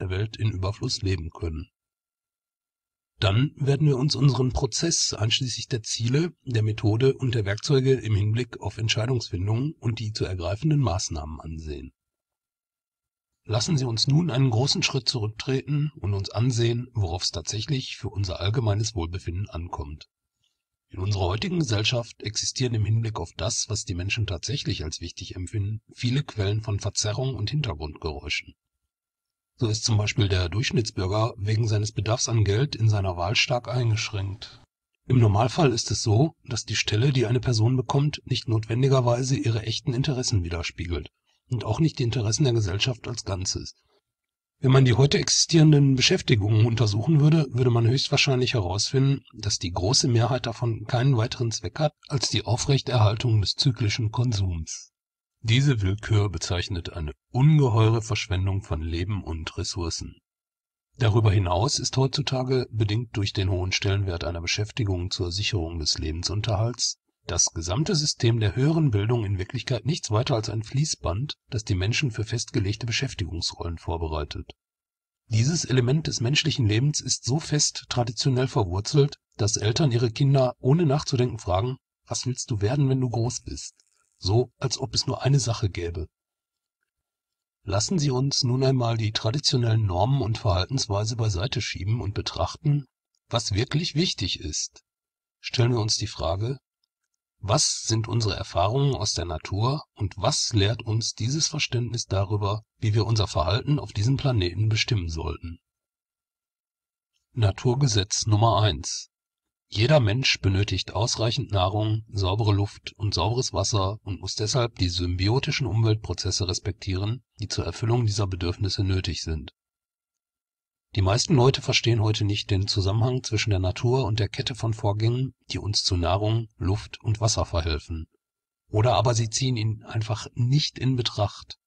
der Welt in Überfluss leben können. Dann werden wir uns unseren Prozess einschließlich der Ziele, der Methode und der Werkzeuge im Hinblick auf Entscheidungsfindung und die zu ergreifenden Maßnahmen ansehen. Lassen Sie uns nun einen großen Schritt zurücktreten und uns ansehen, worauf es tatsächlich für unser allgemeines Wohlbefinden ankommt. In unserer heutigen Gesellschaft existieren im Hinblick auf das, was die Menschen tatsächlich als wichtig empfinden, viele Quellen von Verzerrung und Hintergrundgeräuschen so ist zum Beispiel der Durchschnittsbürger wegen seines Bedarfs an Geld in seiner Wahl stark eingeschränkt. Im Normalfall ist es so, dass die Stelle, die eine Person bekommt, nicht notwendigerweise ihre echten Interessen widerspiegelt und auch nicht die Interessen der Gesellschaft als Ganzes. Wenn man die heute existierenden Beschäftigungen untersuchen würde, würde man höchstwahrscheinlich herausfinden, dass die große Mehrheit davon keinen weiteren Zweck hat als die Aufrechterhaltung des zyklischen Konsums diese Willkür bezeichnet eine ungeheure Verschwendung von Leben und Ressourcen. Darüber hinaus ist heutzutage, bedingt durch den hohen Stellenwert einer Beschäftigung zur Sicherung des Lebensunterhalts, das gesamte System der höheren Bildung in Wirklichkeit nichts weiter als ein Fließband, das die Menschen für festgelegte Beschäftigungsrollen vorbereitet. Dieses Element des menschlichen Lebens ist so fest traditionell verwurzelt, dass Eltern ihre Kinder ohne nachzudenken fragen, was willst du werden, wenn du groß bist so als ob es nur eine Sache gäbe. Lassen Sie uns nun einmal die traditionellen Normen und Verhaltensweise beiseite schieben und betrachten, was wirklich wichtig ist. Stellen wir uns die Frage, was sind unsere Erfahrungen aus der Natur und was lehrt uns dieses Verständnis darüber, wie wir unser Verhalten auf diesem Planeten bestimmen sollten? Naturgesetz Nummer eins jeder Mensch benötigt ausreichend Nahrung, saubere Luft und sauberes Wasser und muss deshalb die symbiotischen Umweltprozesse respektieren, die zur Erfüllung dieser Bedürfnisse nötig sind. Die meisten Leute verstehen heute nicht den Zusammenhang zwischen der Natur und der Kette von Vorgängen, die uns zu Nahrung, Luft und Wasser verhelfen. Oder aber sie ziehen ihn einfach nicht in Betracht.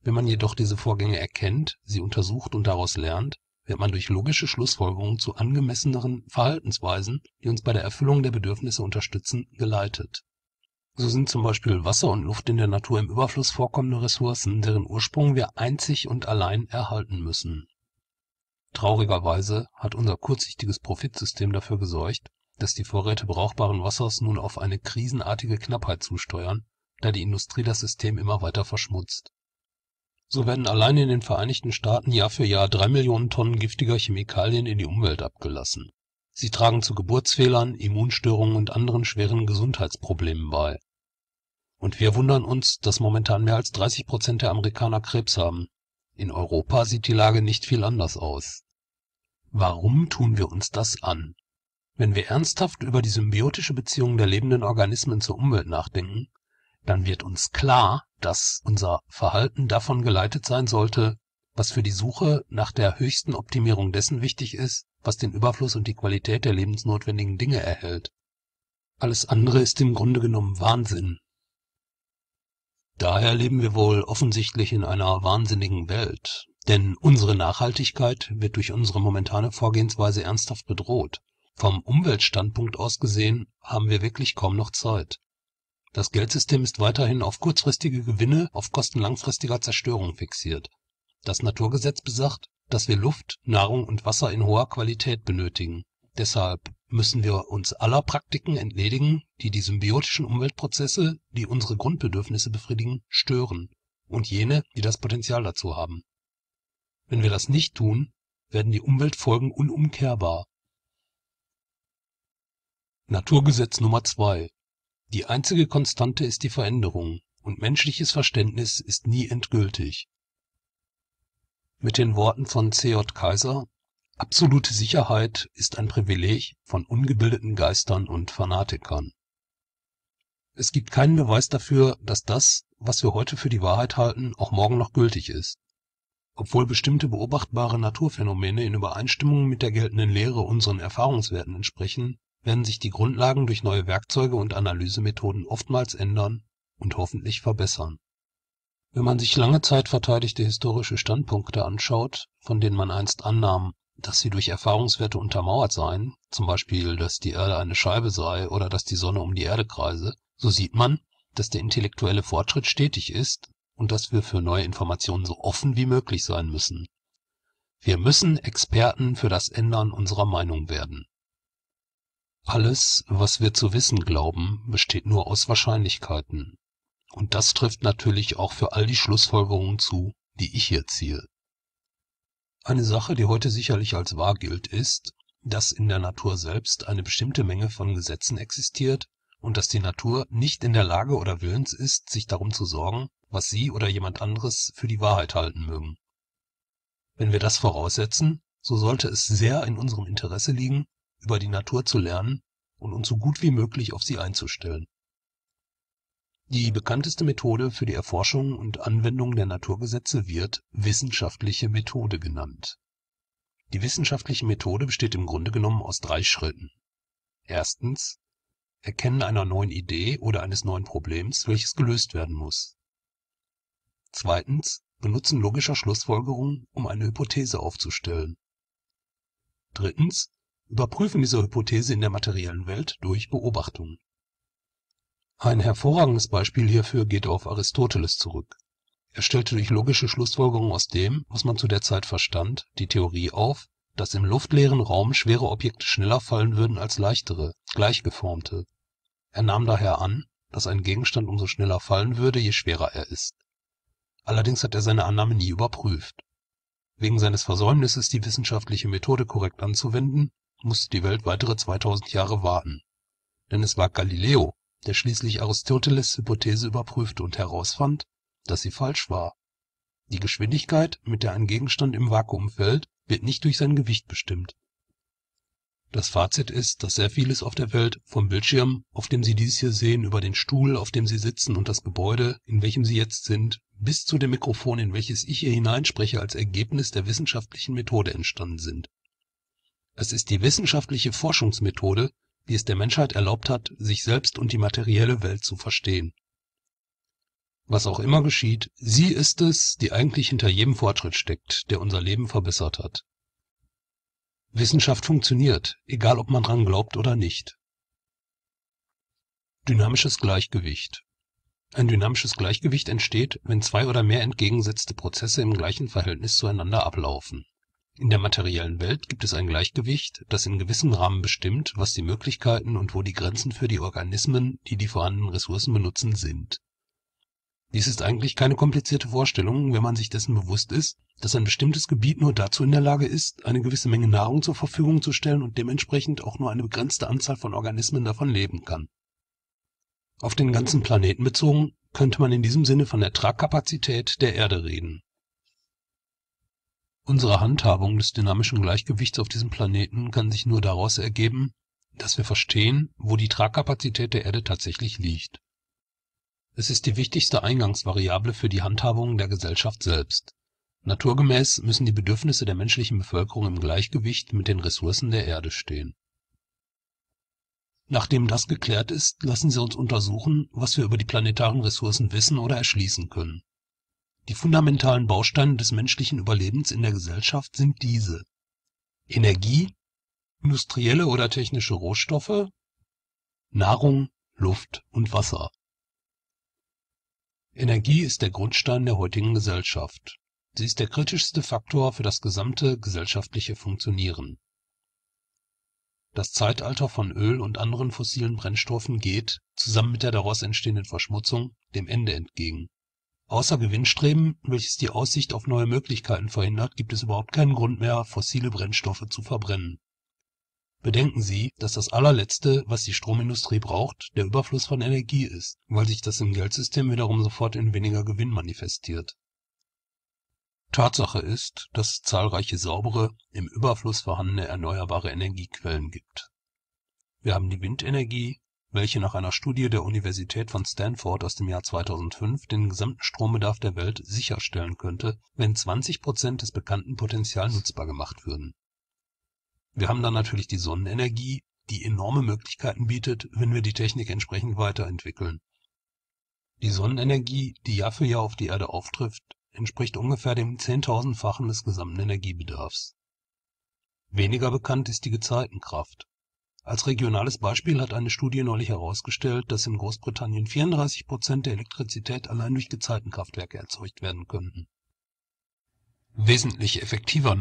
Wenn man jedoch diese Vorgänge erkennt, sie untersucht und daraus lernt, wird man durch logische Schlussfolgerungen zu angemesseneren Verhaltensweisen, die uns bei der Erfüllung der Bedürfnisse unterstützen, geleitet. So sind zum Beispiel Wasser und Luft in der Natur im Überfluss vorkommende Ressourcen, deren Ursprung wir einzig und allein erhalten müssen. Traurigerweise hat unser kurzsichtiges Profitsystem dafür gesorgt, dass die Vorräte brauchbaren Wassers nun auf eine krisenartige Knappheit zusteuern, da die Industrie das System immer weiter verschmutzt so werden allein in den Vereinigten Staaten Jahr für Jahr drei Millionen Tonnen giftiger Chemikalien in die Umwelt abgelassen. Sie tragen zu Geburtsfehlern, Immunstörungen und anderen schweren Gesundheitsproblemen bei. Und wir wundern uns, dass momentan mehr als 30 Prozent der Amerikaner Krebs haben. In Europa sieht die Lage nicht viel anders aus. Warum tun wir uns das an? Wenn wir ernsthaft über die symbiotische Beziehung der lebenden Organismen zur Umwelt nachdenken, dann wird uns klar, dass unser Verhalten davon geleitet sein sollte, was für die Suche nach der höchsten Optimierung dessen wichtig ist, was den Überfluss und die Qualität der lebensnotwendigen Dinge erhält. Alles andere ist im Grunde genommen Wahnsinn. Daher leben wir wohl offensichtlich in einer wahnsinnigen Welt, denn unsere Nachhaltigkeit wird durch unsere momentane Vorgehensweise ernsthaft bedroht. Vom Umweltstandpunkt aus gesehen haben wir wirklich kaum noch Zeit. Das Geldsystem ist weiterhin auf kurzfristige Gewinne auf Kosten langfristiger Zerstörung fixiert. Das Naturgesetz besagt, dass wir Luft, Nahrung und Wasser in hoher Qualität benötigen. Deshalb müssen wir uns aller Praktiken entledigen, die die symbiotischen Umweltprozesse, die unsere Grundbedürfnisse befriedigen, stören, und jene, die das Potenzial dazu haben. Wenn wir das nicht tun, werden die Umweltfolgen unumkehrbar. Naturgesetz Nummer zwei die einzige Konstante ist die Veränderung, und menschliches Verständnis ist nie endgültig. Mit den Worten von C.J. Kaiser „ Absolute Sicherheit ist ein Privileg von ungebildeten Geistern und Fanatikern. “Es gibt keinen Beweis dafür, dass das, was wir heute für die Wahrheit halten, auch morgen noch gültig ist. Obwohl bestimmte beobachtbare Naturphänomene in Übereinstimmung mit der geltenden Lehre unseren Erfahrungswerten entsprechen werden sich die Grundlagen durch neue Werkzeuge und Analysemethoden oftmals ändern und hoffentlich verbessern. Wenn man sich lange Zeit verteidigte historische Standpunkte anschaut, von denen man einst annahm, dass sie durch Erfahrungswerte untermauert seien (zum Beispiel, dass die Erde eine Scheibe sei oder dass die Sonne um die Erde kreise), so sieht man, dass der intellektuelle Fortschritt stetig ist und dass wir für neue Informationen so offen wie möglich sein müssen. Wir müssen Experten für das Ändern unserer Meinung werden alles, was wir zu wissen glauben, besteht nur aus Wahrscheinlichkeiten. Und das trifft natürlich auch für all die Schlussfolgerungen zu, die ich hier ziehe. Eine Sache, die heute sicherlich als wahr gilt, ist, dass in der Natur selbst eine bestimmte Menge von Gesetzen existiert und dass die Natur nicht in der Lage oder willens ist, sich darum zu sorgen, was sie oder jemand anderes für die Wahrheit halten mögen. Wenn wir das voraussetzen, so sollte es sehr in unserem Interesse liegen, über die Natur zu lernen und uns so gut wie möglich auf sie einzustellen. Die bekannteste Methode für die Erforschung und Anwendung der Naturgesetze wird wissenschaftliche Methode genannt. Die wissenschaftliche Methode besteht im Grunde genommen aus drei Schritten. Erstens Erkennen einer neuen Idee oder eines neuen Problems, welches gelöst werden muss. Zweitens Benutzen logischer Schlussfolgerungen, um eine Hypothese aufzustellen. Drittens überprüfen diese Hypothese in der materiellen Welt durch Beobachtungen. Ein hervorragendes Beispiel hierfür geht auf Aristoteles zurück. Er stellte durch logische Schlussfolgerungen aus dem, was man zu der Zeit verstand, die Theorie auf, dass im luftleeren Raum schwere Objekte schneller fallen würden als leichtere, gleichgeformte. Er nahm daher an, dass ein Gegenstand umso schneller fallen würde, je schwerer er ist. Allerdings hat er seine Annahme nie überprüft. Wegen seines Versäumnisses, die wissenschaftliche Methode korrekt anzuwenden, musste die Welt weitere 2000 Jahre warten. Denn es war Galileo, der schließlich Aristoteles' Hypothese überprüfte und herausfand, dass sie falsch war. Die Geschwindigkeit, mit der ein Gegenstand im Vakuum fällt, wird nicht durch sein Gewicht bestimmt. Das Fazit ist, dass sehr vieles auf der Welt, vom Bildschirm, auf dem Sie dies hier sehen, über den Stuhl, auf dem Sie sitzen und das Gebäude, in welchem Sie jetzt sind, bis zu dem Mikrofon, in welches ich hier hineinspreche, als Ergebnis der wissenschaftlichen Methode entstanden sind es ist die wissenschaftliche Forschungsmethode, die es der Menschheit erlaubt hat, sich selbst und die materielle Welt zu verstehen. Was auch immer geschieht, sie ist es, die eigentlich hinter jedem Fortschritt steckt, der unser Leben verbessert hat. Wissenschaft funktioniert, egal ob man dran glaubt oder nicht. Dynamisches Gleichgewicht. Ein dynamisches Gleichgewicht entsteht, wenn zwei oder mehr entgegengesetzte Prozesse im gleichen Verhältnis zueinander ablaufen in der materiellen Welt gibt es ein Gleichgewicht, das in gewissem Rahmen bestimmt, was die Möglichkeiten und wo die Grenzen für die Organismen, die die vorhandenen Ressourcen benutzen, sind. Dies ist eigentlich keine komplizierte Vorstellung, wenn man sich dessen bewusst ist, dass ein bestimmtes Gebiet nur dazu in der Lage ist, eine gewisse Menge Nahrung zur Verfügung zu stellen und dementsprechend auch nur eine begrenzte Anzahl von Organismen davon leben kann. Auf den ganzen Planeten bezogen könnte man in diesem Sinne von der Tragkapazität der Erde reden Unsere Handhabung des dynamischen Gleichgewichts auf diesem Planeten kann sich nur daraus ergeben, dass wir verstehen, wo die Tragkapazität der Erde tatsächlich liegt. Es ist die wichtigste Eingangsvariable für die Handhabung der Gesellschaft selbst. Naturgemäß müssen die Bedürfnisse der menschlichen Bevölkerung im Gleichgewicht mit den Ressourcen der Erde stehen. Nachdem das geklärt ist, lassen Sie uns untersuchen, was wir über die planetaren Ressourcen wissen oder erschließen können die fundamentalen Bausteine des menschlichen Überlebens in der Gesellschaft sind diese: Energie, industrielle oder technische Rohstoffe, Nahrung, Luft und Wasser. Energie ist der Grundstein der heutigen Gesellschaft. Sie ist der kritischste Faktor für das gesamte gesellschaftliche Funktionieren. Das Zeitalter von Öl und anderen fossilen Brennstoffen geht, zusammen mit der daraus entstehenden Verschmutzung, dem Ende entgegen Außer Gewinnstreben, welches die Aussicht auf neue Möglichkeiten verhindert, gibt es überhaupt keinen Grund mehr, fossile Brennstoffe zu verbrennen. Bedenken Sie, dass das Allerletzte, was die Stromindustrie braucht, der Überfluss von Energie ist, weil sich das im Geldsystem wiederum sofort in weniger Gewinn manifestiert. Tatsache ist, dass es zahlreiche saubere, im Überfluss vorhandene erneuerbare Energiequellen gibt. Wir haben die Windenergie welche nach einer Studie der Universität von Stanford aus dem Jahr 2005 den gesamten Strombedarf der Welt sicherstellen könnte, wenn 20 Prozent des bekannten Potentials nutzbar gemacht würden. Wir haben dann natürlich die Sonnenenergie, die enorme Möglichkeiten bietet, wenn wir die Technik entsprechend weiterentwickeln. Die Sonnenenergie, die Jahr für Jahr auf die Erde auftrifft, entspricht ungefähr dem Zehntausendfachen des gesamten Energiebedarfs. Weniger bekannt ist die Gezeitenkraft als regionales Beispiel hat eine Studie neulich herausgestellt, dass in Großbritannien 34 Prozent der Elektrizität allein durch Gezeitenkraftwerke erzeugt werden könnten. Wesentlich effektiver